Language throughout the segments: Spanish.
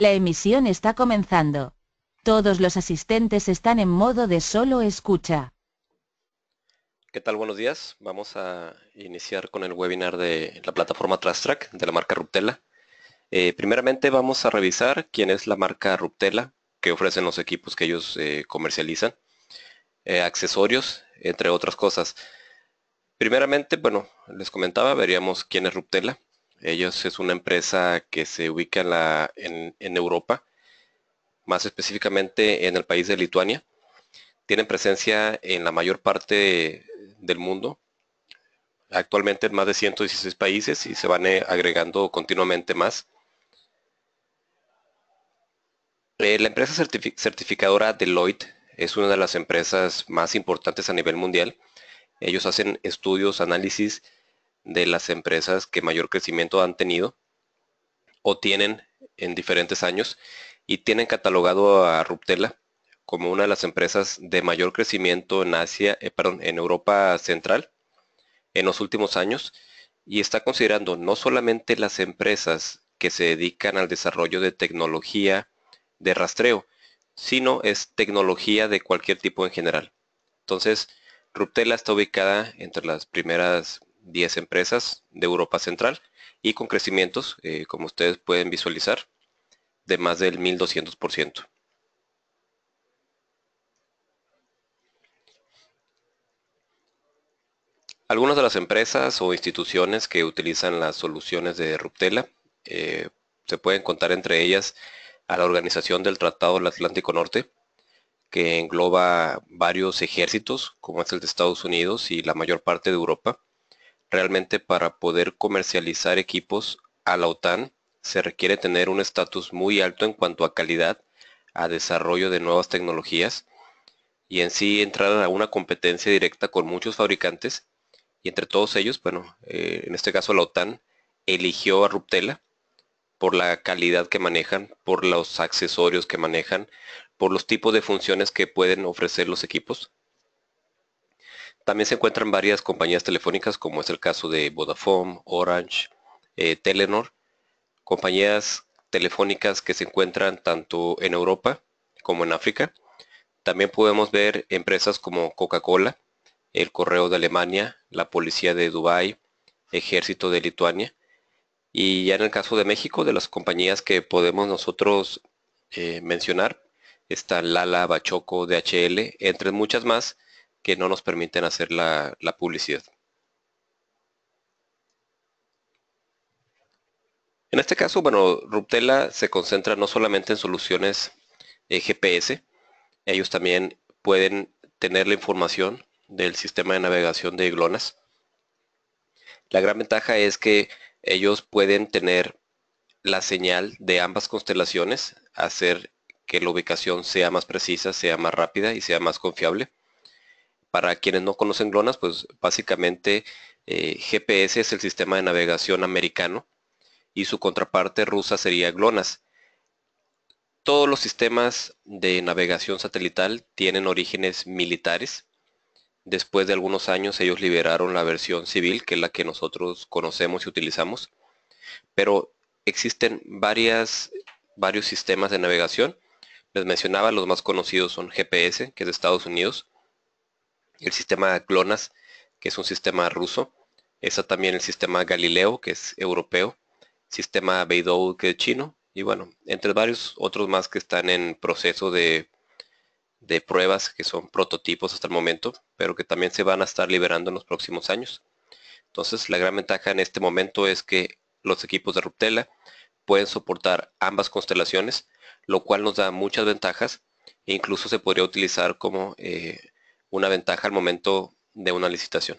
La emisión está comenzando. Todos los asistentes están en modo de solo escucha. ¿Qué tal? Buenos días. Vamos a iniciar con el webinar de la plataforma TrustTrack de la marca Ruptela. Eh, primeramente vamos a revisar quién es la marca Ruptela, que ofrecen los equipos que ellos eh, comercializan, eh, accesorios, entre otras cosas. Primeramente, bueno, les comentaba, veríamos quién es Ruptela. Ellos es una empresa que se ubica en, Europa, más específicamente en el país de Lituania. Tienen presencia en la mayor parte del mundo, actualmente en más de 116 países y se van eh, agregando continuamente más. Eh, la empresa certificadora Deloitte es una de las empresas más importantes a nivel mundial. Ellos hacen estudios, análisis de las empresas que mayor crecimiento han tenido o tienen en diferentes años y tienen catalogado a Ruptela como una de las empresas de mayor crecimiento en Asia, eh, perdón, en Europa Central en los últimos años y está considerando no solamente las empresas que se dedican al desarrollo de tecnología de rastreo, sino es tecnología de cualquier tipo en general. Entonces, Ruptela está ubicada entre las primeras 10 empresas de Europa Central y con crecimientos, eh, como ustedes pueden visualizar, de más del 1200%. Algunas de las empresas o instituciones que utilizan las soluciones de Ruptela eh, se pueden contar entre ellas a la Organización del Tratado del Atlántico Norte, que engloba varios ejércitos, como es el de Estados Unidos y la mayor parte de Europa, realmente para poder comercializar equipos a la OTAN se requiere tener un estatus muy alto en cuanto a calidad, a desarrollo de nuevas tecnologías y en sí entrar a una competencia directa con muchos fabricantes y entre todos ellos, bueno, eh, en este caso la OTAN eligió a Ruptela por la calidad que manejan, por los accesorios que manejan, por los tipos de funciones que pueden ofrecer los equipos. También se encuentran varias compañías telefónicas, como es el caso de Vodafone, Orange, eh, Telenor, compañías telefónicas que se encuentran tanto en Europa como en África. También podemos ver empresas como Coca-Cola, el Correo de Alemania, la Policía de Dubái, Ejército de Lituania. Y ya en el caso de México, de las compañías que podemos nosotros eh, mencionar, están Lala, Bachoco, DHL, entre muchas más, que no nos permiten hacer la, publicidad. En este caso, bueno, Ruptela se concentra no solamente en soluciones eh, GPS, ellos también pueden tener la información del sistema de navegación de GLONASS. La gran ventaja es que ellos pueden tener la señal de ambas constelaciones, hacer que la ubicación sea más precisa, sea más rápida y sea más confiable. Para quienes no conocen GLONASS, pues básicamente eh, GPS es el sistema de navegación americano y su contraparte rusa sería GLONASS. Todos los sistemas de navegación satelital tienen orígenes militares. Después de algunos años ellos liberaron la versión civil, que es la que nosotros conocemos y utilizamos. Pero existen varios sistemas de navegación. Les mencionaba, los más conocidos son GPS, que es de Estados Unidos, el sistema GLONASS, que es un sistema ruso. Está también el sistema Galileo, que es europeo. Sistema Beidou, que es chino. Y bueno, entre varios otros más que están en proceso de, pruebas, que son prototipos hasta el momento, pero que también se van a estar liberando en los próximos años. Entonces, la gran ventaja en este momento es que los equipos de Ruptela pueden soportar ambas constelaciones, lo cual nos da muchas ventajas e incluso se podría utilizar como eh, una ventaja al momento de una licitación.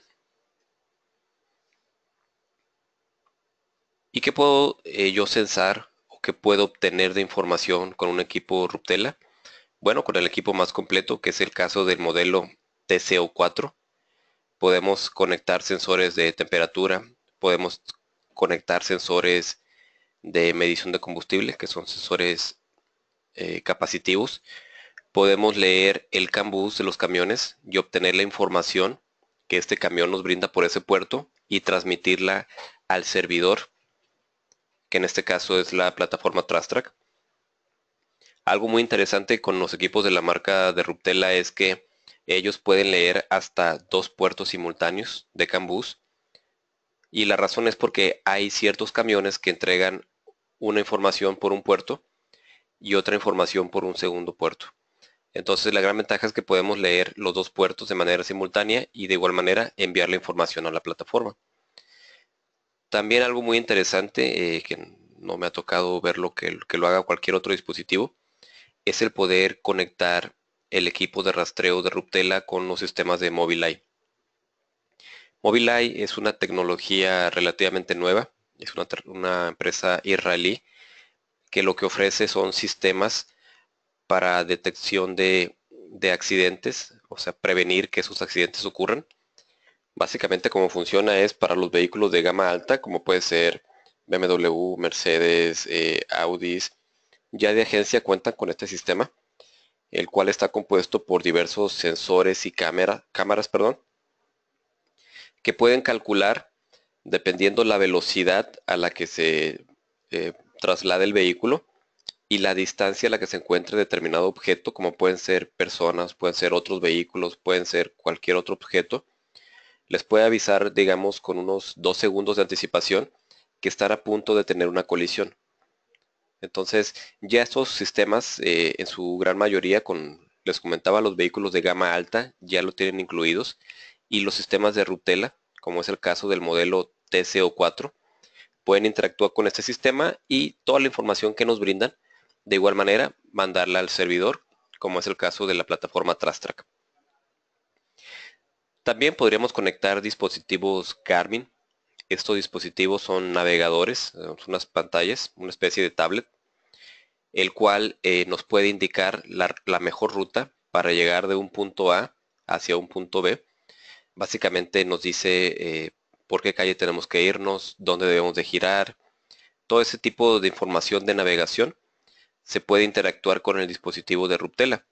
¿Y qué puedo eh, yo censar o qué puedo obtener de información con un equipo Ruptela? Bueno, con el equipo más completo, que es el caso del modelo TCO4, podemos conectar sensores de temperatura, podemos conectar sensores de medición de combustible, que son sensores eh, capacitivos, podemos leer el cambus de los camiones y obtener la información que este camión nos brinda por ese puerto y transmitirla al servidor, que en este caso es la plataforma Trastrack. Algo muy interesante con los equipos de la marca de Ruptela es que ellos pueden leer hasta dos puertos simultáneos de Cambus y la razón es porque hay ciertos camiones que entregan una información por un puerto y otra información por un segundo puerto. Entonces la gran ventaja es que podemos leer los dos puertos de manera simultánea y de igual manera enviar la información a la plataforma. También algo muy interesante, eh, que no me ha tocado ver lo que, lo haga cualquier otro dispositivo, es el poder conectar el equipo de rastreo de Ruptela con los sistemas de Mobileye. Mobileye es una tecnología relativamente nueva, es una empresa israelí que lo que ofrece son sistemas para detección de, accidentes, o sea, prevenir que esos accidentes ocurran. Básicamente cómo funciona es para los vehículos de gama alta, como puede ser BMW, Mercedes, eh, Audis, ya de agencia cuentan con este sistema, el cual está compuesto por diversos sensores y cámaras perdón, que pueden calcular, dependiendo la velocidad a la que se eh, traslade el vehículo, y la distancia a la que se encuentre determinado objeto, como pueden ser personas, pueden ser otros vehículos, pueden ser cualquier otro objeto, les puede avisar, digamos, con unos dos segundos de anticipación que estar a punto de tener una colisión. Entonces, ya estos sistemas, eh, en su gran mayoría, con les comentaba, los vehículos de gama alta ya lo tienen incluidos y los sistemas de rutela, como es el caso del modelo TCO4, pueden interactuar con este sistema y toda la información que nos brindan de igual manera, mandarla al servidor, como es el caso de la plataforma Trastrack. También podríamos conectar dispositivos Garmin. Estos dispositivos son navegadores, eh, son unas pantallas, una especie de tablet, el cual eh, nos puede indicar la, mejor ruta para llegar de un punto A hacia un punto B. Básicamente nos dice eh, por qué calle tenemos que irnos, dónde debemos de girar, todo ese tipo de información de navegación se puede interactuar con el dispositivo de Ruptela.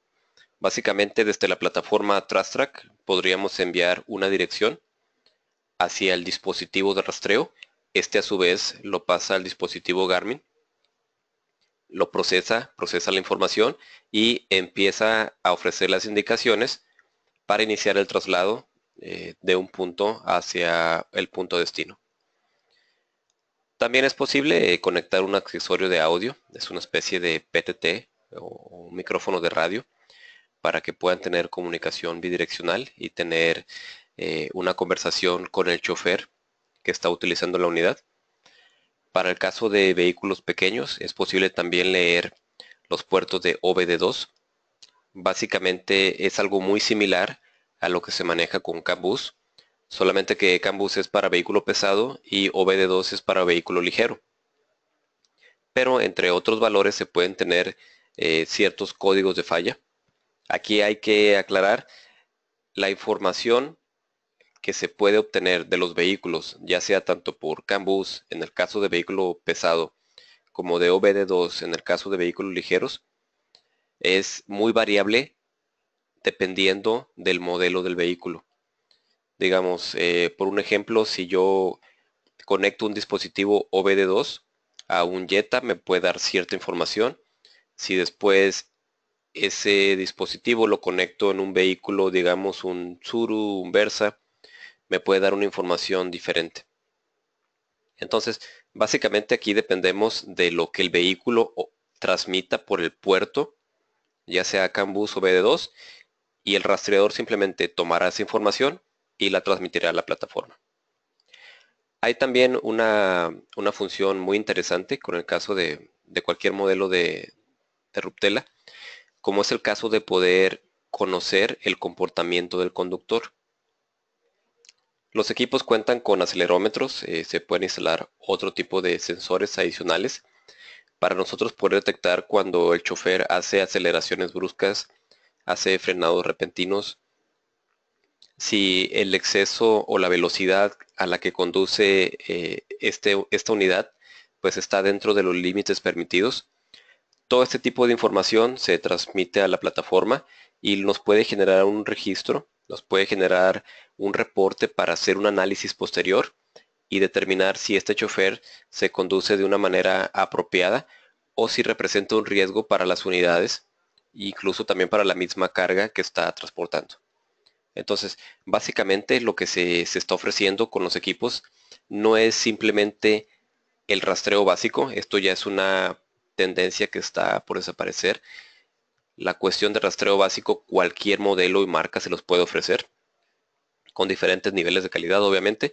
Básicamente desde la plataforma TrustTrack podríamos enviar una dirección hacia el dispositivo de rastreo. Este a su vez lo pasa al dispositivo Garmin, lo procesa, procesa la información y empieza a ofrecer las indicaciones para iniciar el traslado eh, de un punto hacia el punto destino. También es posible eh, conectar un accesorio de audio, es una especie de PTT o un micrófono de radio para que puedan tener comunicación bidireccional y tener eh, una conversación con el chofer que está utilizando la unidad. Para el caso de vehículos pequeños es posible también leer los puertos de OBD2. Básicamente es algo muy similar a lo que se maneja con CABUS, solamente que CANBUS es para vehículo pesado y OBD2 es para vehículo ligero. Pero entre otros valores se pueden tener eh, ciertos códigos de falla. Aquí hay que aclarar la información que se puede obtener de los vehículos, ya sea tanto por CANBUS en el caso de vehículo pesado como de OBD2 en el caso de vehículos ligeros, es muy variable dependiendo del modelo del vehículo. Digamos, eh, por un ejemplo, si yo conecto un dispositivo OBD2 a un Jetta, me puede dar cierta información. Si después ese dispositivo lo conecto en un vehículo, digamos un Tsuru, un Versa, me puede dar una información diferente. Entonces, básicamente aquí dependemos de lo que el vehículo transmita por el puerto, ya sea CAN o obd 2 y el rastreador simplemente tomará esa información y la transmitirá a la plataforma. Hay también una, función muy interesante con el caso de, cualquier modelo de, Ruptela, como es el caso de poder conocer el comportamiento del conductor. Los equipos cuentan con acelerómetros, eh, se pueden instalar otro tipo de sensores adicionales para nosotros poder detectar cuando el chofer hace aceleraciones bruscas, hace frenados repentinos si el exceso o la velocidad a la que conduce eh, este, esta unidad pues está dentro de los límites permitidos. Todo este tipo de información se transmite a la plataforma y nos puede generar un registro, nos puede generar un reporte para hacer un análisis posterior y determinar si este chofer se conduce de una manera apropiada o si representa un riesgo para las unidades, incluso también para la misma carga que está transportando. Entonces, básicamente lo que se, está ofreciendo con los equipos no es simplemente el rastreo básico, esto ya es una tendencia que está por desaparecer. La cuestión de rastreo básico, cualquier modelo y marca se los puede ofrecer, con diferentes niveles de calidad, obviamente,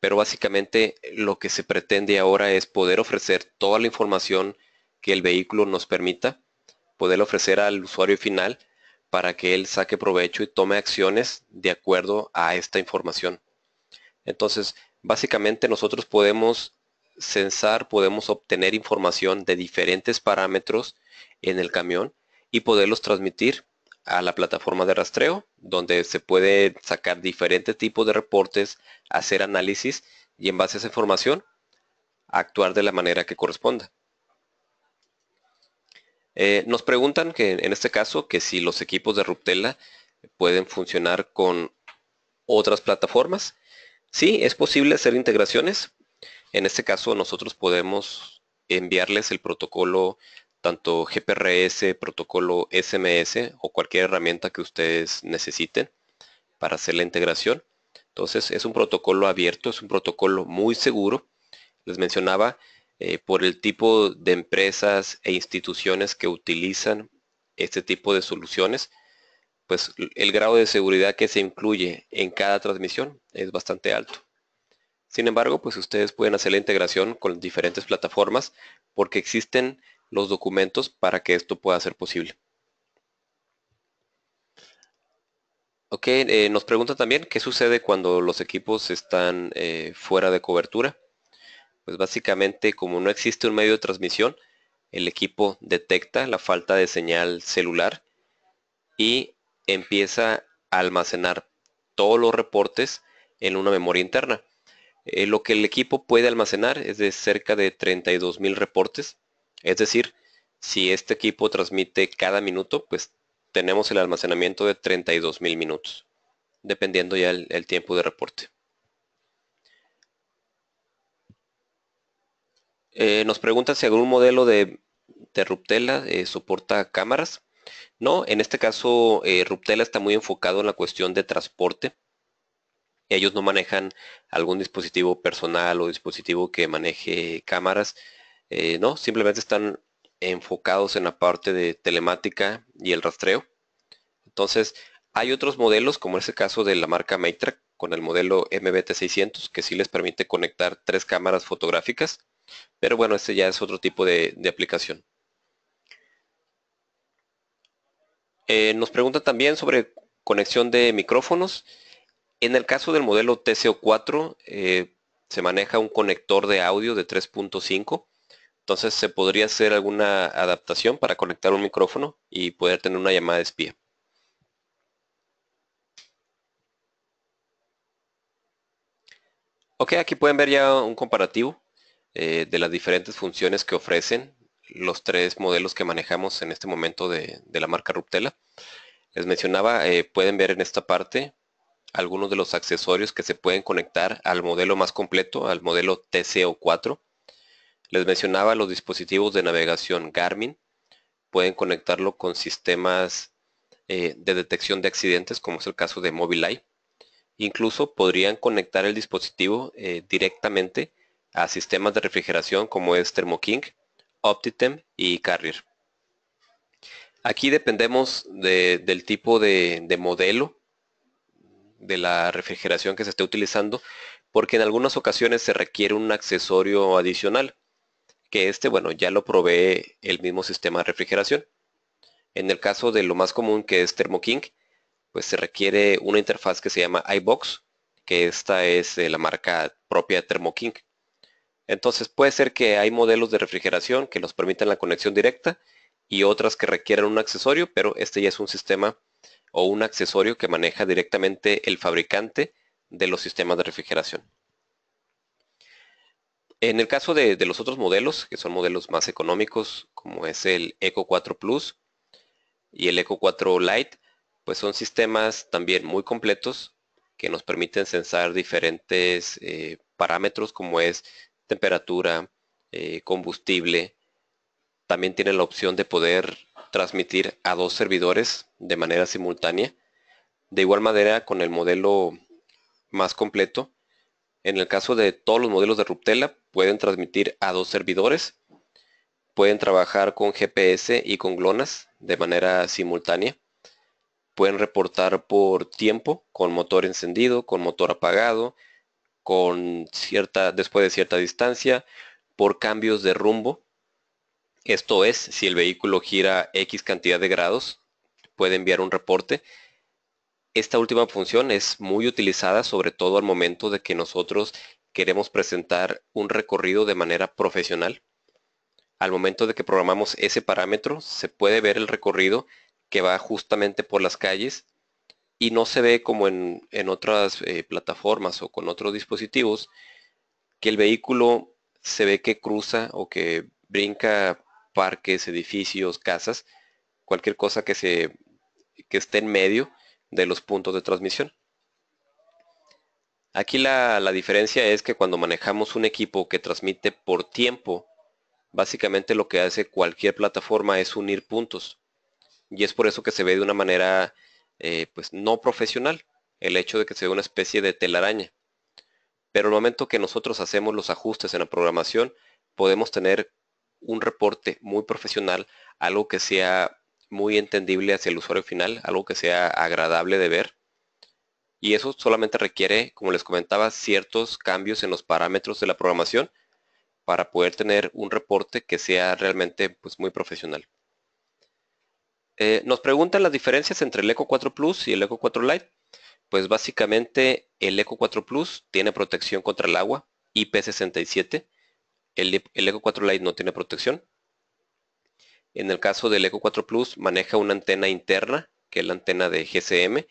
pero básicamente lo que se pretende ahora es poder ofrecer toda la información que el vehículo nos permita, poder ofrecer al usuario final para que él saque provecho y tome acciones de acuerdo a esta información. Entonces, básicamente nosotros podemos censar, podemos obtener información de diferentes parámetros en el camión y poderlos transmitir a la plataforma de rastreo, donde se puede sacar diferentes tipos de reportes, hacer análisis y en base a esa información actuar de la manera que corresponda. Eh, nos preguntan que en este caso que si los equipos de Ruptela pueden funcionar con otras plataformas. Sí, es posible hacer integraciones. En este caso nosotros podemos enviarles el protocolo tanto GPRS, protocolo SMS o cualquier herramienta que ustedes necesiten para hacer la integración. Entonces es un protocolo abierto, es un protocolo muy seguro. Les mencionaba eh, por el tipo de empresas e instituciones que utilizan este tipo de soluciones, pues el grado de seguridad que se incluye en cada transmisión es bastante alto. Sin embargo, pues ustedes pueden hacer la integración con diferentes plataformas porque existen los documentos para que esto pueda ser posible. Ok, eh, nos pregunta también qué sucede cuando los equipos están eh, fuera de cobertura pues básicamente como no existe un medio de transmisión, el equipo detecta la falta de señal celular y empieza a almacenar todos los reportes en una memoria interna. Eh, lo que el equipo puede almacenar es de cerca de 32.000 reportes, es decir, si este equipo transmite cada minuto, pues tenemos el almacenamiento de 32.000 minutos, dependiendo ya el tiempo de reporte. Eh, nos preguntan si algún modelo de, Ruptela eh, soporta cámaras. No, en este caso eh, Ruptela está muy enfocado en la cuestión de transporte. Ellos no manejan algún dispositivo personal o dispositivo que maneje cámaras. no, simplemente están enfocados en la parte de telemática y el rastreo. Entonces, hay otros modelos, como en este caso de la marca Maytrack, con el modelo MBT600, que sí les permite conectar tres cámaras fotográficas. Pero bueno, este ya es otro tipo de, aplicación. Eh, nos pregunta también sobre conexión de micrófonos. En el caso del modelo TCO4 eh, se maneja un conector de audio de 3.5. Entonces se podría hacer alguna adaptación para conectar un micrófono y poder tener una llamada de espía. Ok, aquí pueden ver ya un comparativo eh, de las diferentes funciones que ofrecen los tres modelos que manejamos en este momento de, la marca Ruptela. Les mencionaba, eh, pueden ver en esta parte algunos de los accesorios que se pueden conectar al modelo más completo, al modelo TCO4. Les mencionaba los dispositivos de navegación Garmin. Pueden conectarlo con sistemas eh, de detección de accidentes, como es el caso de Mobileye. Incluso podrían conectar el dispositivo directamente a sistemas de refrigeración como es ThermoKink, Optitem y Carrier. Aquí dependemos del tipo de, modelo de la refrigeración que se esté utilizando, porque en algunas ocasiones se requiere un accesorio adicional, que este, bueno, ya lo provee el mismo sistema de refrigeración. En el caso de lo más común que es ThermoKink, pues se requiere una interfaz que se llama iBox, que esta es eh, la marca propia de ThermoKink. Entonces puede ser que hay modelos de refrigeración que nos permitan la conexión directa y otras que requieran un accesorio, pero este ya es un sistema o un accesorio que maneja directamente el fabricante de los sistemas de refrigeración. En el caso de, los otros modelos, que son modelos más económicos, como es el Eco 4 Plus y el Eco 4 Lite, pues son sistemas también muy completos que nos permiten censar diferentes eh, parámetros como es temperatura, eh, combustible. También tiene la opción de poder transmitir a dos servidores de manera simultánea. De igual manera con el modelo más completo. En el caso de todos los modelos de Ruptela pueden transmitir a dos servidores. Pueden trabajar con GPS y con GLONASS de manera simultánea. Pueden reportar por tiempo con motor encendido, con motor apagado, con cierta, después de cierta distancia por cambios de rumbo. Esto es, si el vehículo gira X cantidad de grados, puede enviar un reporte. Esta última función es muy utilizada sobre todo al momento de que nosotros queremos presentar un recorrido de manera profesional. Al momento de que programamos ese parámetro, se puede ver el recorrido que va justamente por las calles y no se ve como en, otras eh, plataformas o con otros dispositivos que el vehículo se ve que cruza o que brinca parques, edificios, casas, cualquier cosa que, se, esté en medio de los puntos de transmisión. Aquí la, la diferencia es que cuando manejamos un equipo que transmite por tiempo, básicamente lo que hace cualquier plataforma es unir puntos. Y es por eso que se ve de una manera eh, pues no profesional, el hecho de que sea una especie de telaraña. Pero el momento que nosotros hacemos los ajustes en la programación, podemos tener un reporte muy profesional, algo que sea muy entendible hacia el usuario final, algo que sea agradable de ver. Y eso solamente requiere, como les comentaba, ciertos cambios en los parámetros de la programación para poder tener un reporte que sea realmente pues, muy profesional. Eh, nos preguntan las diferencias entre el Eco 4 Plus y el Eco 4 Lite. Pues básicamente el Eco 4 Plus tiene protección contra el agua, IP67. El, Eco 4 Lite no tiene protección. En el caso del Eco 4 Plus maneja una antena interna, que es la antena de GSM,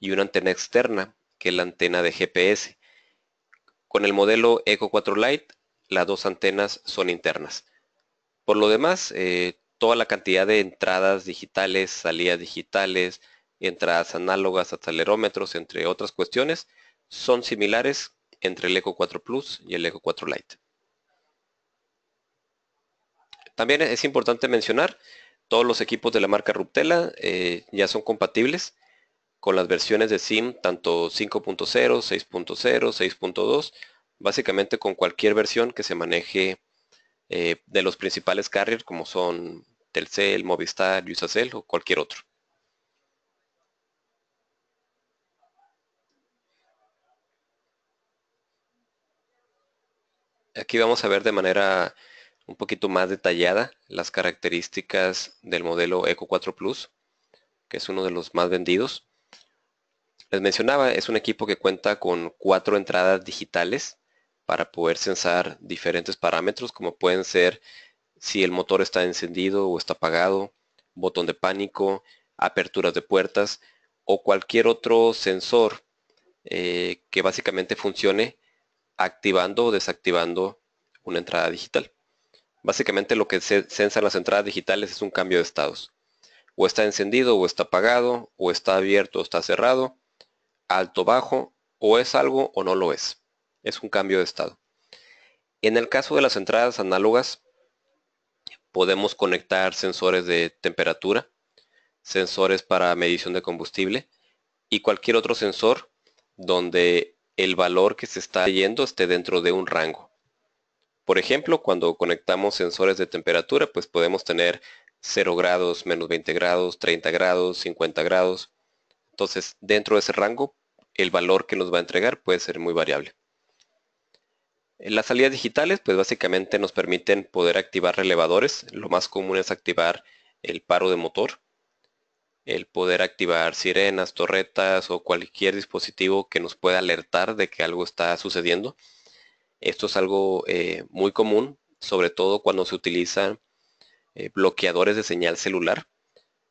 y una antena externa, que es la antena de GPS. Con el modelo Eco 4 Lite, las dos antenas son internas. Por lo demás, eh, toda la cantidad de entradas digitales, salidas digitales, entradas análogas, acelerómetros, entre otras cuestiones, son similares entre el Eco 4 Plus y el Eco 4 Lite. También es importante mencionar, todos los equipos de la marca Ruptela eh, ya son compatibles con las versiones de SIM, tanto 5.0, 6.0, 6.2, básicamente con cualquier versión que se maneje eh, de los principales carriers como son Telcel, Movistar, Usacell o cualquier otro. Aquí vamos a ver de manera un poquito más detallada las características del modelo Eco 4 Plus, que es uno de los más vendidos. Les mencionaba, es un equipo que cuenta con cuatro entradas digitales para poder censar diferentes parámetros como pueden ser si el motor está encendido o está apagado, botón de pánico, aperturas de puertas o cualquier otro sensor eh, que básicamente funcione activando o desactivando una entrada digital. Básicamente lo que se censan las entradas digitales es un cambio de estados. O está encendido o está apagado, o está abierto o está cerrado, alto bajo, o es algo o no lo es es un cambio de estado. En el caso de las entradas análogas, podemos conectar sensores de temperatura, sensores para medición de combustible y cualquier otro sensor donde el valor que se está leyendo esté dentro de un rango. Por ejemplo, cuando conectamos sensores de temperatura, pues podemos tener 0 grados, menos 20 grados, 30 grados, 50 grados. Entonces, dentro de ese rango, el valor que nos va a entregar puede ser muy variable. Las salidas digitales, pues básicamente nos permiten poder activar relevadores. Lo más común es activar el paro de motor, el poder activar sirenas, torretas o cualquier dispositivo que nos pueda alertar de que algo está sucediendo. Esto es algo eh, muy común, sobre todo cuando se utilizan eh, bloqueadores de señal celular,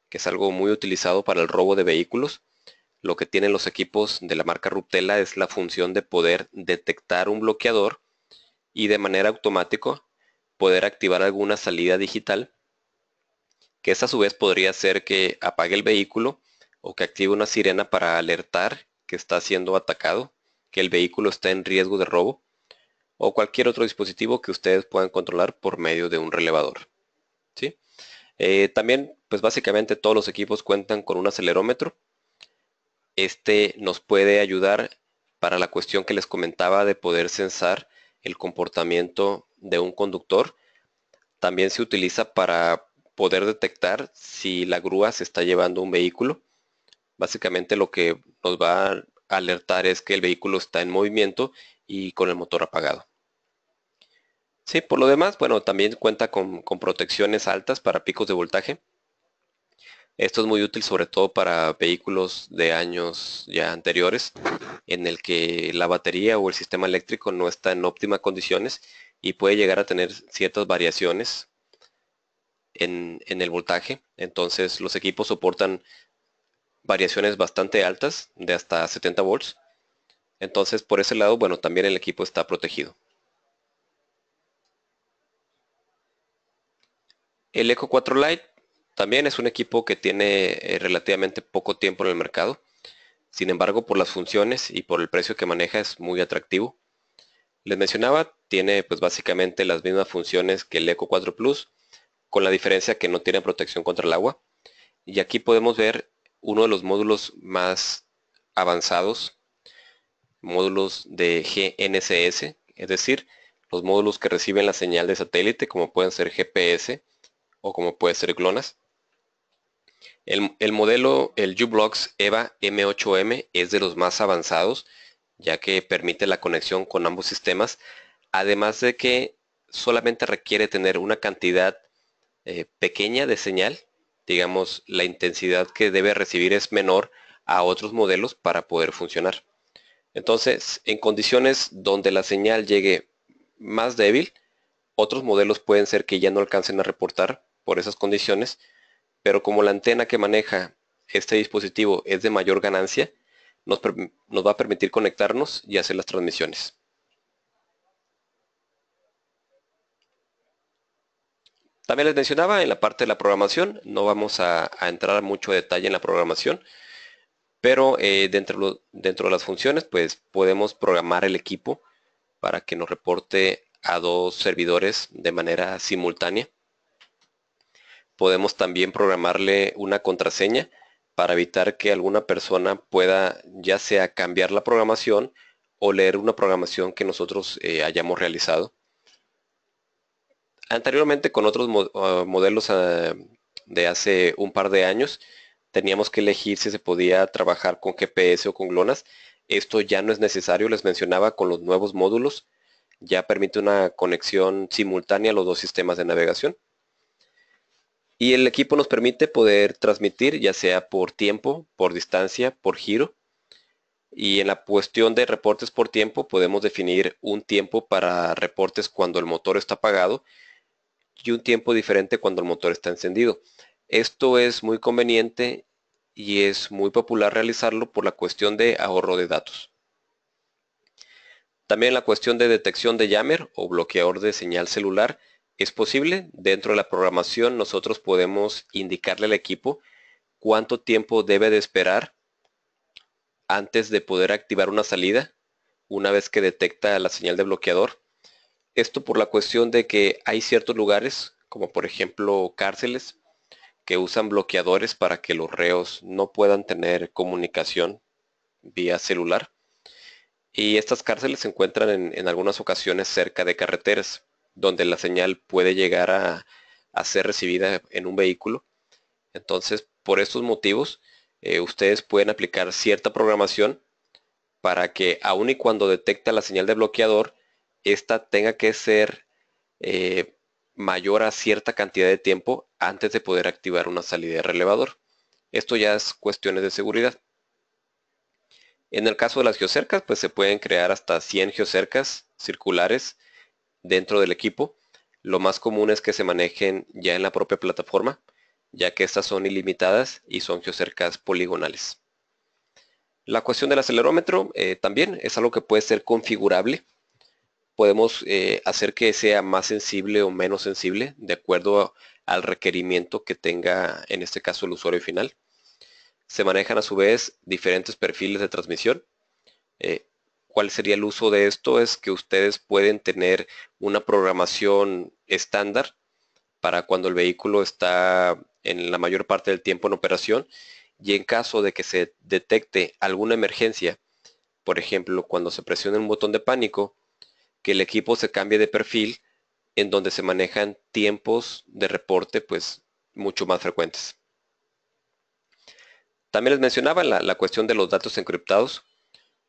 que es algo muy utilizado para el robo de vehículos. Lo que tienen los equipos de la marca Ruptela es la función de poder detectar un bloqueador y de manera automática poder activar alguna salida digital, que esa a su vez podría ser que apague el vehículo o que active una sirena para alertar que está siendo atacado, que el vehículo está en riesgo de robo o cualquier otro dispositivo que ustedes puedan controlar por medio de un relevador. Eh, también, pues básicamente todos los equipos cuentan con un acelerómetro. Este nos puede ayudar para la cuestión que les comentaba de poder censar el comportamiento de un conductor. También se utiliza para poder detectar si la grúa se está llevando un vehículo. Básicamente lo que nos va a alertar es que el vehículo está en movimiento y con el motor apagado. Sí, por lo demás, bueno, también cuenta con protecciones altas para picos de voltaje. Esto es muy útil sobre todo para vehículos de años ya anteriores en el que la batería o el sistema eléctrico no está en óptimas condiciones y puede llegar a tener ciertas variaciones en, el voltaje. Entonces los equipos soportan variaciones bastante altas de hasta 70 volts. Entonces por ese lado, bueno, también el equipo está protegido. El Eco 4 Lite también es un equipo que tiene eh, relativamente poco tiempo en el mercado. Sin embargo, por las funciones y por el precio que maneja es muy atractivo. Les mencionaba, tiene pues básicamente las mismas funciones que el Eco 4 Plus, con la diferencia que no tiene protección contra el agua. Y aquí podemos ver uno de los módulos más avanzados, módulos de GNSS, es decir, los módulos que reciben la señal de satélite, como pueden ser GPS o como puede ser GLONASS. El, modelo, el uBlocks EVA M8M, es de los más avanzados, ya que permite la conexión con ambos sistemas, además de que solamente requiere tener una cantidad eh, pequeña de señal, digamos, la intensidad que debe recibir es menor a otros modelos para poder funcionar. Entonces, en condiciones donde la señal llegue más débil, otros modelos pueden ser que ya no alcancen a reportar por esas condiciones, pero como la antena que maneja este dispositivo es de mayor ganancia, nos, va a permitir conectarnos y hacer las transmisiones. También les mencionaba en la parte de la programación, no vamos a, entrar mucho detalle en la programación, pero eh, dentro, dentro de las funciones pues podemos programar el equipo para que nos reporte a dos servidores de manera simultánea podemos también programarle una contraseña para evitar que alguna persona pueda ya sea cambiar la programación o leer una programación que nosotros eh, hayamos realizado. Anteriormente con otros ah, modelos ah, de hace un par de años teníamos que elegir si se podía trabajar con GPS o con GLONASS. Esto ya no es necesario, les mencionaba, con los nuevos módulos ya permite una conexión simultánea a los dos sistemas de navegación. Y el equipo nos permite poder transmitir, ya sea por tiempo, por distancia, por giro. Y en la cuestión de reportes por tiempo, podemos definir un tiempo para reportes cuando el motor está apagado y un tiempo diferente cuando el motor está encendido. Esto es muy conveniente y es muy popular realizarlo por la cuestión de ahorro de datos. También la cuestión de detección de jammer o bloqueador de señal celular es posible, dentro de la programación nosotros podemos indicarle al equipo cuánto tiempo debe de esperar antes de poder activar una salida una vez que detecta la señal de bloqueador. Esto por la cuestión de que hay ciertos lugares, como por ejemplo cárceles, que usan bloqueadores para que los reos no puedan tener comunicación vía celular. Y estas cárceles se encuentran en, algunas ocasiones cerca de carreteras donde la señal puede llegar a, ser recibida en un vehículo. Entonces, por estos motivos, eh, ustedes pueden aplicar cierta programación para que aun y cuando detecta la señal de bloqueador, esta tenga que ser eh, mayor a cierta cantidad de tiempo antes de poder activar una salida de relevador. Esto ya es cuestiones de seguridad. En el caso de las geocercas, pues se pueden crear hasta 100 geocercas circulares dentro del equipo. Lo más común es que se manejen ya en la propia plataforma, ya que estas son ilimitadas y son geocercas poligonales. La cuestión del acelerómetro eh, también es algo que puede ser configurable. Podemos eh, hacer que sea más sensible o menos sensible de acuerdo al requerimiento que tenga en este caso el usuario final. Se manejan a su vez diferentes perfiles de transmisión. Eh, cuál sería el uso de esto es que ustedes pueden tener una programación estándar para cuando el vehículo está en la mayor parte del tiempo en operación y en caso de que se detecte alguna emergencia, por ejemplo, cuando se presione un botón de pánico, que el equipo se cambie de perfil en donde se manejan tiempos de reporte pues mucho más frecuentes. También les mencionaba la cuestión de los datos encriptados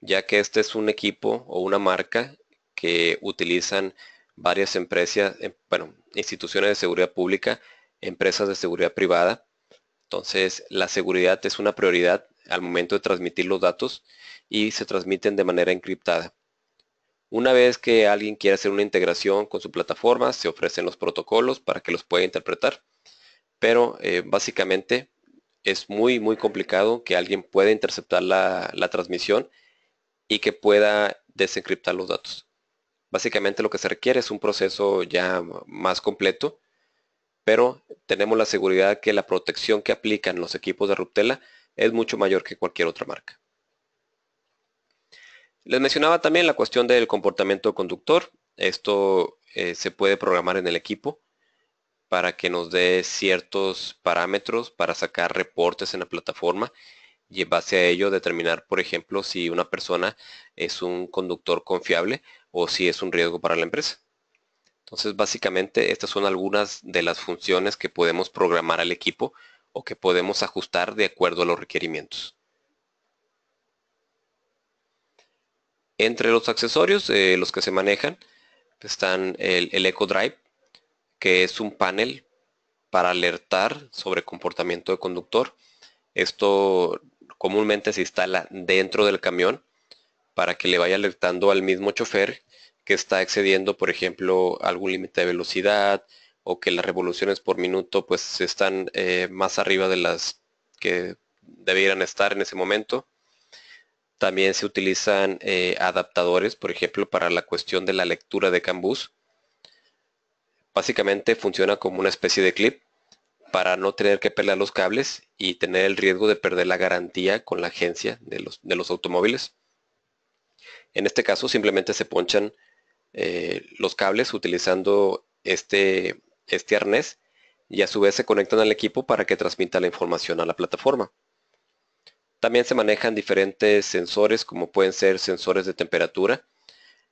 ya que este es un equipo o una marca que utilizan varias empresas, em, bueno, instituciones de seguridad pública, empresas de seguridad privada. Entonces, la seguridad es una prioridad al momento de transmitir los datos y se transmiten de manera encriptada. Una vez que alguien quiere hacer una integración con su plataforma, se ofrecen los protocolos para que los pueda interpretar. Pero eh, básicamente es muy, muy complicado que alguien pueda interceptar la, la transmisión y que pueda desencriptar los datos. Básicamente lo que se requiere es un proceso ya más completo, pero tenemos la seguridad que la protección que aplican los equipos de Ruptela es mucho mayor que cualquier otra marca. Les mencionaba también la cuestión del comportamiento conductor. Esto eh, se puede programar en el equipo para que nos dé ciertos parámetros para sacar reportes en la plataforma y en base a ello determinar, por ejemplo, si una persona es un conductor confiable o si es un riesgo para la empresa. Entonces, básicamente, estas son algunas de las funciones que podemos programar al equipo o que podemos ajustar de acuerdo a los requerimientos. Entre los accesorios, eh, los que se manejan, están el, EcoDrive, Drive, que es un panel para alertar sobre comportamiento de conductor. Esto comúnmente se instala dentro del camión para que le vaya alertando al mismo chofer que está excediendo, por ejemplo, algún límite de velocidad o que las revoluciones por minuto pues están eh, más arriba de las que debieran estar en ese momento. También se utilizan eh, adaptadores, por ejemplo, para la cuestión de la lectura de cambus. Básicamente funciona como una especie de clip para no tener que pelear los cables y tener el riesgo de perder la garantía con la agencia de los, automóviles. En este caso simplemente se ponchan eh, los cables utilizando este, este arnés y a su vez se conectan al equipo para que transmita la información a la plataforma. También se manejan diferentes sensores como pueden ser sensores de temperatura.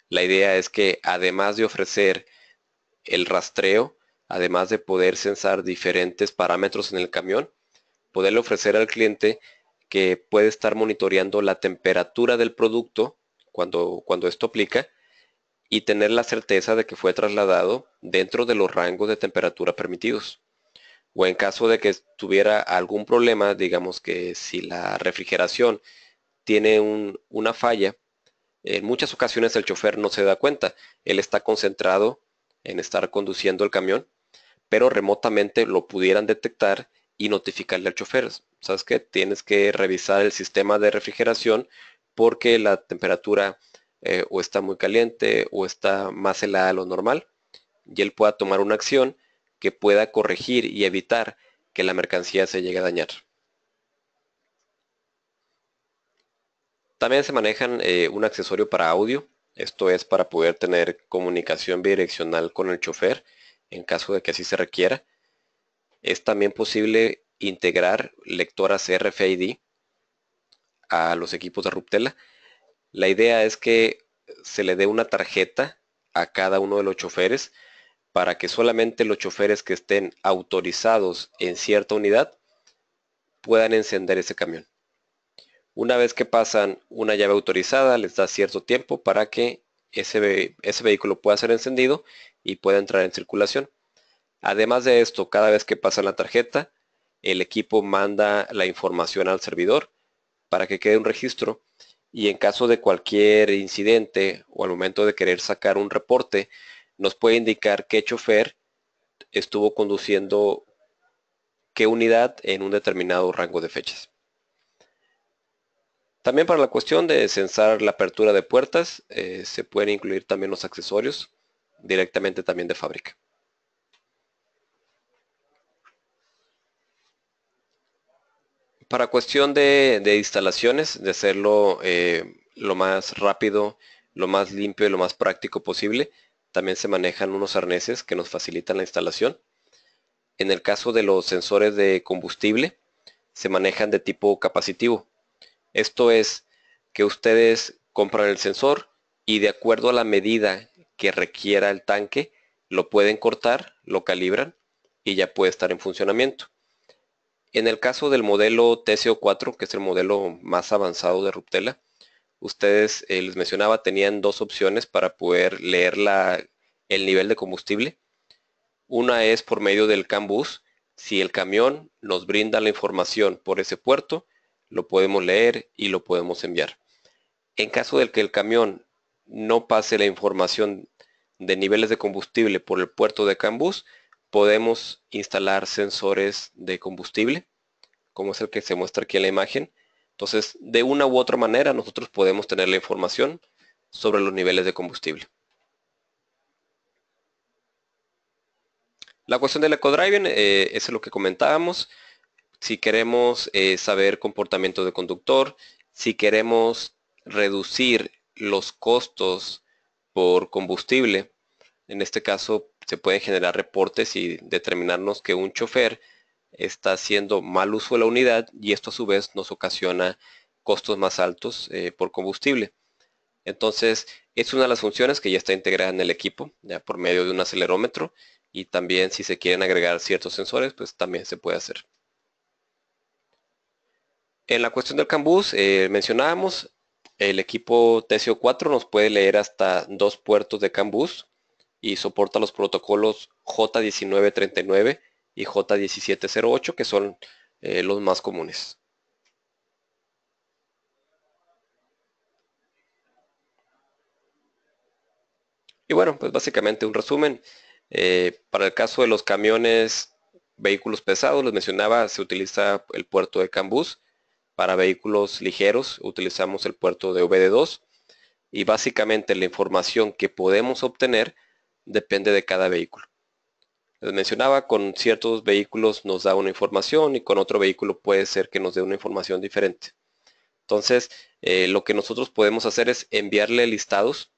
La idea es que además de ofrecer el rastreo además de poder censar diferentes parámetros en el camión, poderle ofrecer al cliente que puede estar monitoreando la temperatura del producto cuando, cuando esto aplica y tener la certeza de que fue trasladado dentro de los rangos de temperatura permitidos. O en caso de que tuviera algún problema, digamos que si la refrigeración tiene una falla, en muchas ocasiones el chofer no se da cuenta. Él está concentrado en estar conduciendo el camión pero remotamente lo pudieran detectar y notificarle al chofer. ¿Sabes qué? Tienes que revisar el sistema de refrigeración porque la temperatura eh, o está muy caliente o está más helada de lo normal y él pueda tomar una acción que pueda corregir y evitar que la mercancía se llegue a dañar. También se manejan eh, un accesorio para audio, esto es para poder tener comunicación bidireccional con el chofer en caso de que así se requiera. Es también posible integrar lectoras RFID a los equipos de Ruptela. La idea es que se le dé una tarjeta a cada uno de los choferes para que solamente los choferes que estén autorizados en cierta unidad puedan encender ese camión. Una vez que pasan una llave autorizada, les da cierto tiempo para que ese, ese vehículo pueda ser encendido y puede entrar en circulación. Además de esto, cada vez que pasa la tarjeta, el equipo manda la información al servidor para que quede un registro y en caso de cualquier incidente o al momento de querer sacar un reporte, nos puede indicar qué chofer estuvo conduciendo qué unidad en un determinado rango de fechas. También para la cuestión de censar la apertura de puertas, eh, se pueden incluir también los accesorios directamente también de fábrica. Para cuestión de, instalaciones, de hacerlo eh, lo más rápido, lo más limpio y lo más práctico posible, también se manejan unos arneses que nos facilitan la instalación. En el caso de los sensores de combustible, se manejan de tipo capacitivo. Esto es que ustedes compran el sensor y de acuerdo a la medida que requiera el tanque, lo pueden cortar, lo calibran y ya puede estar en funcionamiento. En el caso del modelo TCO4, que es el modelo más avanzado de Ruptela, ustedes, eh, les mencionaba, tenían dos opciones para poder leer el nivel de combustible. Una es por medio del CAMBUS. Si el camión nos brinda la información por ese puerto, lo podemos leer y lo podemos enviar. En caso del que el camión no pase la información de niveles de combustible por el puerto de Cambus, podemos instalar sensores de combustible, como es el que se muestra aquí en la imagen. Entonces, de una u otra manera, nosotros podemos tener la información sobre los niveles de combustible. La cuestión del eco-driving, eh, eso es lo que comentábamos. Si queremos eh, saber comportamiento de conductor, si queremos reducir los costos por combustible. En este caso, se pueden generar reportes y determinarnos que un chofer está haciendo mal uso de la unidad y esto a su vez nos ocasiona costos más altos eh, por combustible. Entonces, es una de las funciones que ya está integrada en el equipo, ya por medio de un acelerómetro y también si se quieren agregar ciertos sensores, pues también se puede hacer. En la cuestión del cambus eh, mencionábamos, el equipo TCO4 nos puede leer hasta dos puertos de CAN y soporta los protocolos J1939 y J1708, que son eh, los más comunes. Y bueno, pues básicamente un resumen. Eh, para el caso de los camiones, vehículos pesados, les mencionaba, se utiliza el puerto de Cambus. Para vehículos ligeros utilizamos el puerto de VD2 y básicamente la información que podemos obtener depende de cada vehículo. Les mencionaba, con ciertos vehículos nos da una información y con otro vehículo puede ser que nos dé una información diferente. Entonces, eh, lo que nosotros podemos hacer es enviarle listados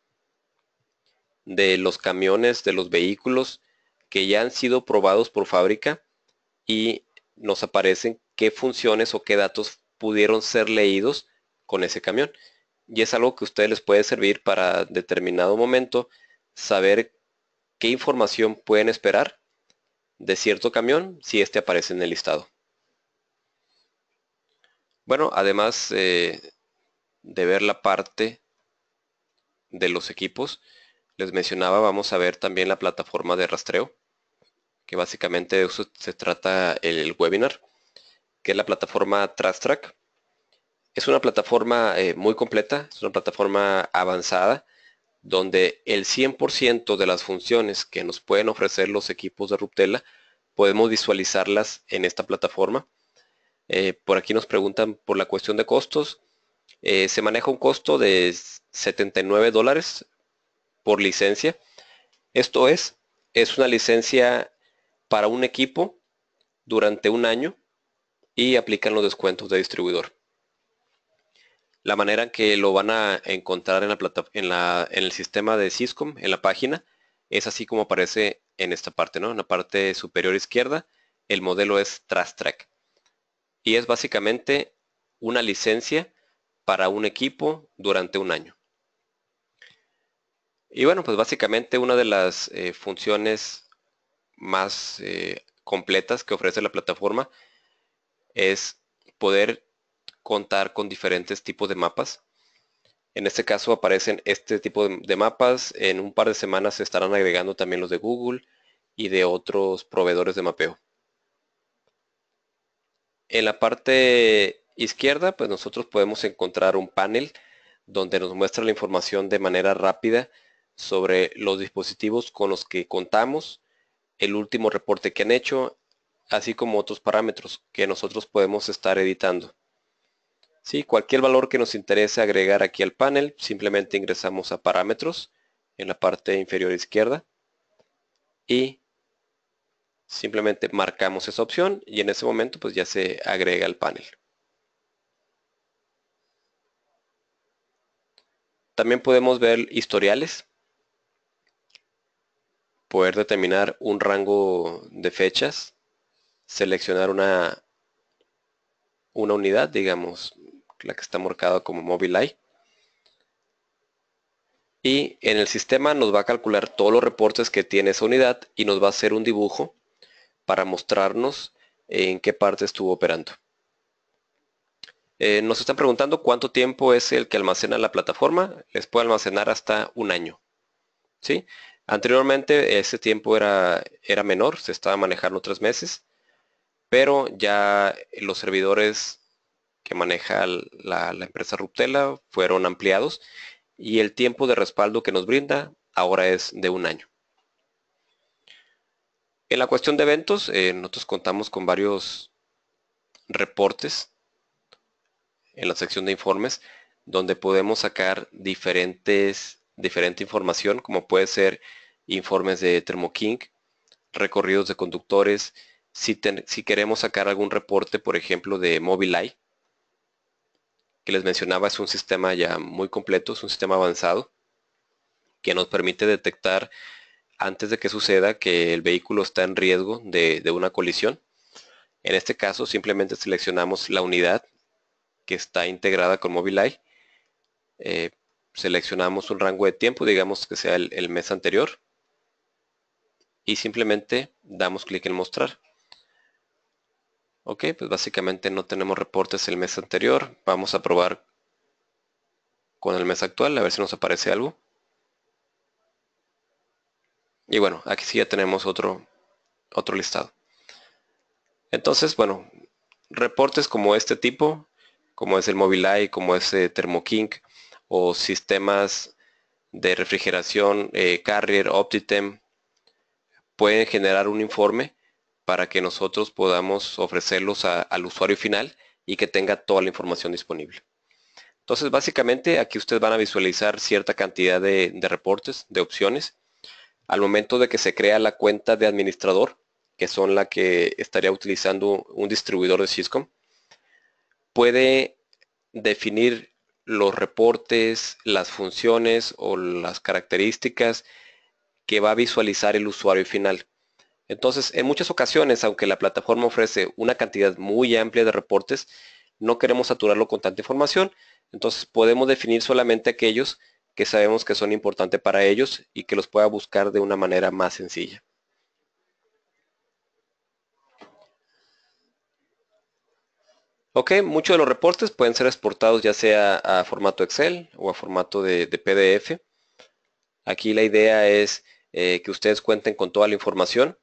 de los camiones, de los vehículos que ya han sido probados por fábrica y nos aparecen qué funciones o qué datos pudieron ser leídos con ese camión. Y es algo que a ustedes les puede servir para determinado momento saber qué información pueden esperar de cierto camión si este aparece en el listado. Bueno, además eh, de ver la parte de los equipos, les mencionaba, vamos a ver también la plataforma de rastreo, que básicamente de eso se trata el webinar que es la plataforma TrustTrack. Es una plataforma eh, muy completa, es una plataforma avanzada, donde el 100% de las funciones que nos pueden ofrecer los equipos de Ruptela podemos visualizarlas en esta plataforma. Eh, por aquí nos preguntan por la cuestión de costos. Eh, se maneja un costo de 79 dólares por licencia. Esto es, es una licencia para un equipo durante un año y aplican los descuentos de distribuidor. La manera en que lo van a encontrar en, el sistema de Cisco, en la página, es así como aparece en esta parte, ¿no? En la parte superior izquierda, el modelo es TrustTrack. Y es básicamente una licencia para un equipo durante un año. Y bueno, pues básicamente una de las eh, funciones más eh, completas que ofrece la plataforma es poder contar con diferentes tipos de mapas. En este caso aparecen este tipo de mapas. En un par de semanas se estarán agregando también los de Google y de otros proveedores de mapeo. En la parte izquierda, pues nosotros podemos encontrar un panel donde nos muestra la información de manera rápida sobre los dispositivos con los que contamos, el último reporte que han hecho, así como otros parámetros que nosotros podemos estar editando. ¿Sí? Cualquier valor que nos interese agregar aquí al panel, simplemente ingresamos a parámetros en la parte inferior izquierda y simplemente marcamos esa opción y en ese momento pues ya se agrega al panel. También podemos ver historiales, poder determinar un rango de fechas seleccionar una, una unidad, digamos, la que está marcada como Mobileye. Y en el sistema nos va a calcular todos los reportes que tiene esa unidad y nos va a hacer un dibujo para mostrarnos en qué parte estuvo operando. Eh, nos están preguntando cuánto tiempo es el que almacena la plataforma. Les puede almacenar hasta un año. ¿sí? Anteriormente ese tiempo era, era menor, se estaba manejando tres meses pero ya los servidores que maneja la, empresa Ruptela fueron ampliados y el tiempo de respaldo que nos brinda ahora es de un año. En la cuestión de eventos, eh, nosotros contamos con varios reportes en la sección de informes donde podemos sacar diferentes, diferente información como puede ser informes de Thermo King, recorridos de conductores, si, queremos sacar algún reporte, por ejemplo, de Mobileye, que les mencionaba es un sistema ya muy completo, es un sistema avanzado, que nos permite detectar antes de que suceda que el vehículo está en riesgo de, una colisión. En este caso simplemente seleccionamos la unidad que está integrada con Mobileye. Eh, seleccionamos un rango de tiempo, digamos que sea el mes anterior. Y simplemente damos clic en mostrar. Ok, pues básicamente no tenemos reportes el mes anterior. Vamos a probar con el mes actual, a ver si nos aparece algo. Y bueno, aquí sí ya tenemos otro, otro listado. Entonces, bueno, reportes como este tipo, como es el Mobileye, como es eh, ThermoKink, o sistemas de refrigeración, eh, Carrier, Optitem, pueden generar un informe para que nosotros podamos ofrecerlos al usuario final y que tenga toda la información disponible. Entonces, básicamente aquí ustedes van a visualizar cierta cantidad de, reportes, de opciones. Al momento de que se crea la cuenta de administrador, que son la que estaría utilizando un distribuidor de Cisco, puede definir los reportes, las funciones o las características que va a visualizar el usuario final. Entonces, en muchas ocasiones, aunque la plataforma ofrece una cantidad muy amplia de reportes, no queremos saturarlo con tanta información, entonces podemos definir solamente aquellos que sabemos que son importantes para ellos y que los pueda buscar de una manera más sencilla. Ok, muchos de los reportes pueden ser exportados ya sea a formato Excel o a formato de, PDF. Aquí la idea es eh, que ustedes cuenten con toda la información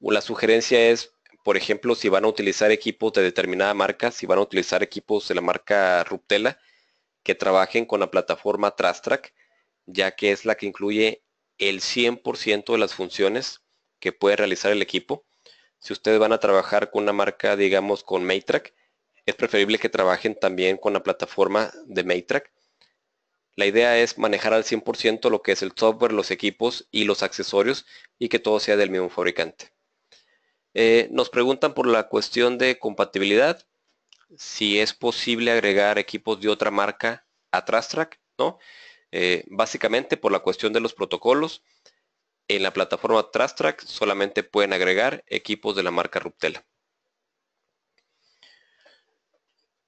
la sugerencia es, por ejemplo, si van a utilizar equipos de determinada marca, si van a utilizar equipos de la marca Ruptela, que trabajen con la plataforma TrustTrack, ya que es la que incluye el 100% de las funciones que puede realizar el equipo. Si ustedes van a trabajar con una marca, digamos, con Maytrack, es preferible que trabajen también con la plataforma de Maytrack. La idea es manejar al 100% lo que es el software, los equipos y los accesorios y que todo sea del mismo fabricante. Eh, nos preguntan por la cuestión de compatibilidad, si es posible agregar equipos de otra marca a Trastrack, ¿no? Eh, básicamente por la cuestión de los protocolos, en la plataforma Trastrack solamente pueden agregar equipos de la marca Ruptela.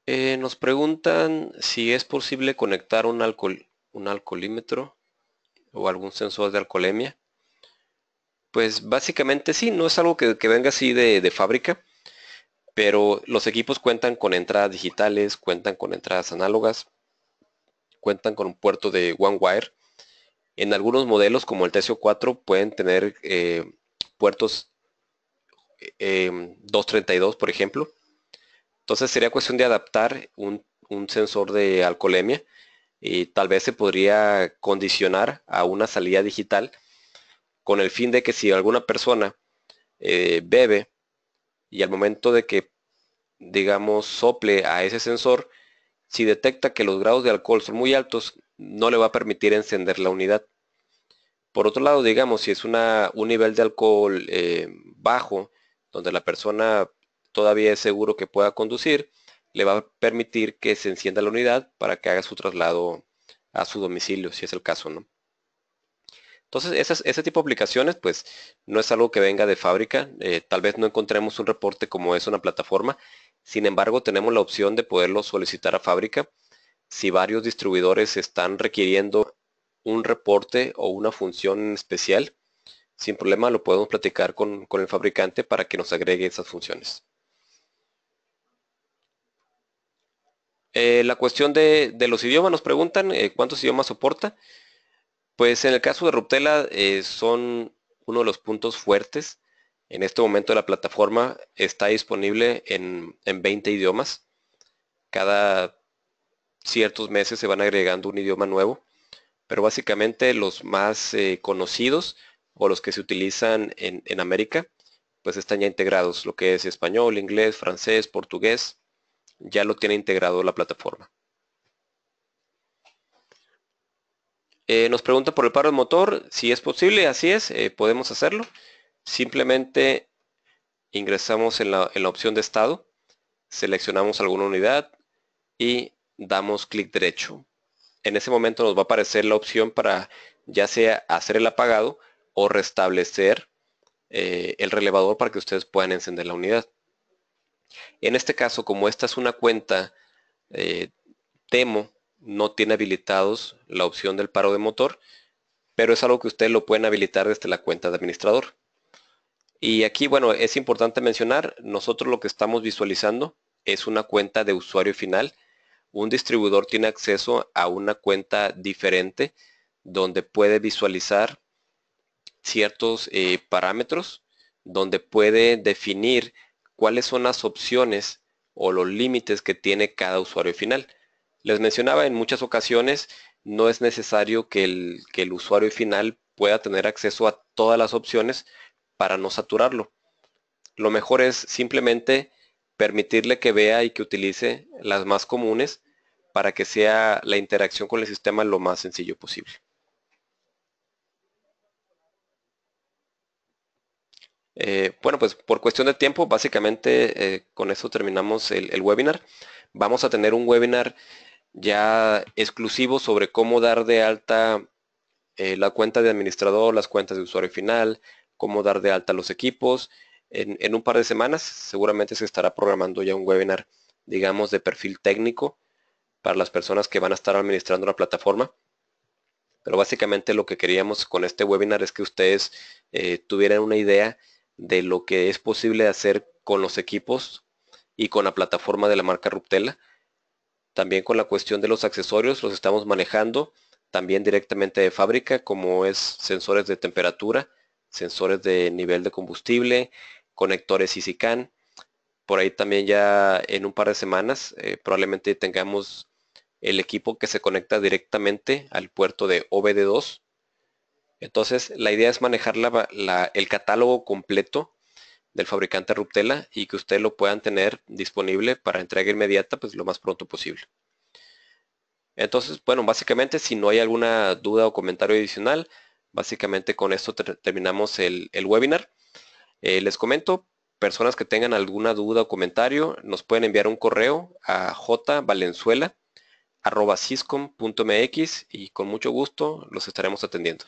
Eh, nos preguntan si es posible conectar un, un alcoholímetro o algún sensor de alcoholemia pues básicamente sí, no es algo que, venga así de, fábrica, pero los equipos cuentan con entradas digitales, cuentan con entradas análogas, cuentan con un puerto de one wire. En algunos modelos como el TCO4 pueden tener eh, puertos 232, eh, por ejemplo. Entonces sería cuestión de adaptar un, un sensor de alcoholemia y tal vez se podría condicionar a una salida digital con el fin de que si alguna persona eh, bebe y al momento de que, digamos, sople a ese sensor, si detecta que los grados de alcohol son muy altos, no le va a permitir encender la unidad. Por otro lado, digamos, si es un nivel de alcohol eh, bajo, donde la persona todavía es seguro que pueda conducir, le va a permitir que se encienda la unidad para que haga su traslado a su domicilio, si es el caso, ¿no? Entonces, ese tipo de aplicaciones, pues, no es algo que venga de fábrica. Eh, tal vez no encontremos un reporte como es una plataforma. Sin embargo, tenemos la opción de poderlo solicitar a fábrica. Si varios distribuidores están requiriendo un reporte o una función especial, sin problema lo podemos platicar con, el fabricante para que nos agregue esas funciones. Eh, la cuestión de, los idiomas, nos preguntan eh, cuántos idiomas soporta. Pues en el caso de Ruptela eh, son uno de los puntos fuertes. En este momento la plataforma está disponible en, 20 idiomas. Cada ciertos meses se van agregando un idioma nuevo, pero básicamente los más eh, conocidos o los que se utilizan en, América, pues están ya integrados, lo que es español, inglés, francés, portugués, ya lo tiene integrado la plataforma. Eh, nos pregunta por el paro del motor, si es posible, así es, eh, podemos hacerlo. Simplemente ingresamos en la, opción de estado, seleccionamos alguna unidad y damos clic derecho. En ese momento nos va a aparecer la opción para ya sea hacer el apagado o restablecer eh, el relevador para que ustedes puedan encender la unidad. En este caso, como esta es una cuenta TEMO, no tiene habilitados la opción del paro de motor, pero es algo que ustedes lo pueden habilitar desde la cuenta de administrador. Y aquí, bueno, es importante mencionar, nosotros lo que estamos visualizando es una cuenta de usuario final. Un distribuidor tiene acceso a una cuenta diferente donde puede visualizar ciertos eh, parámetros, donde puede definir cuáles son las opciones o los límites que tiene cada usuario final. Les mencionaba, en muchas ocasiones no es necesario que el, usuario final pueda tener acceso a todas las opciones para no saturarlo. Lo mejor es simplemente permitirle que vea y que utilice las más comunes para que sea la interacción con el sistema lo más sencillo posible. Eh, bueno, pues por cuestión de tiempo, básicamente eh, con eso terminamos el, webinar. Vamos a tener un webinar ya exclusivo sobre cómo dar de alta eh, la cuenta de administrador, las cuentas de usuario final, cómo dar de alta los equipos. En, un par de semanas seguramente se estará programando ya un webinar, digamos, de perfil técnico para las personas que van a estar administrando la plataforma. Pero básicamente lo que queríamos con este webinar es que ustedes eh, tuvieran una idea de lo que es posible hacer con los equipos y con la plataforma de la marca Ruptela también con la cuestión de los accesorios los estamos manejando también directamente de fábrica, como es sensores de temperatura, sensores de nivel de combustible, conectores ICCAN. Por ahí también ya en un par de semanas eh, probablemente tengamos el equipo que se conecta directamente al puerto de OBD2. Entonces la idea es manejar el catálogo completo del fabricante Ruptela y que ustedes lo puedan tener disponible para entrega inmediata pues lo más pronto posible. Entonces, bueno, básicamente si no hay alguna duda o comentario adicional, básicamente con esto terminamos el, webinar. Eh, les comento, personas que tengan alguna duda o comentario, nos pueden enviar un correo a jvalenzuela.ciscom.mx y con mucho gusto los estaremos atendiendo.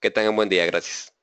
Que tengan buen día, gracias.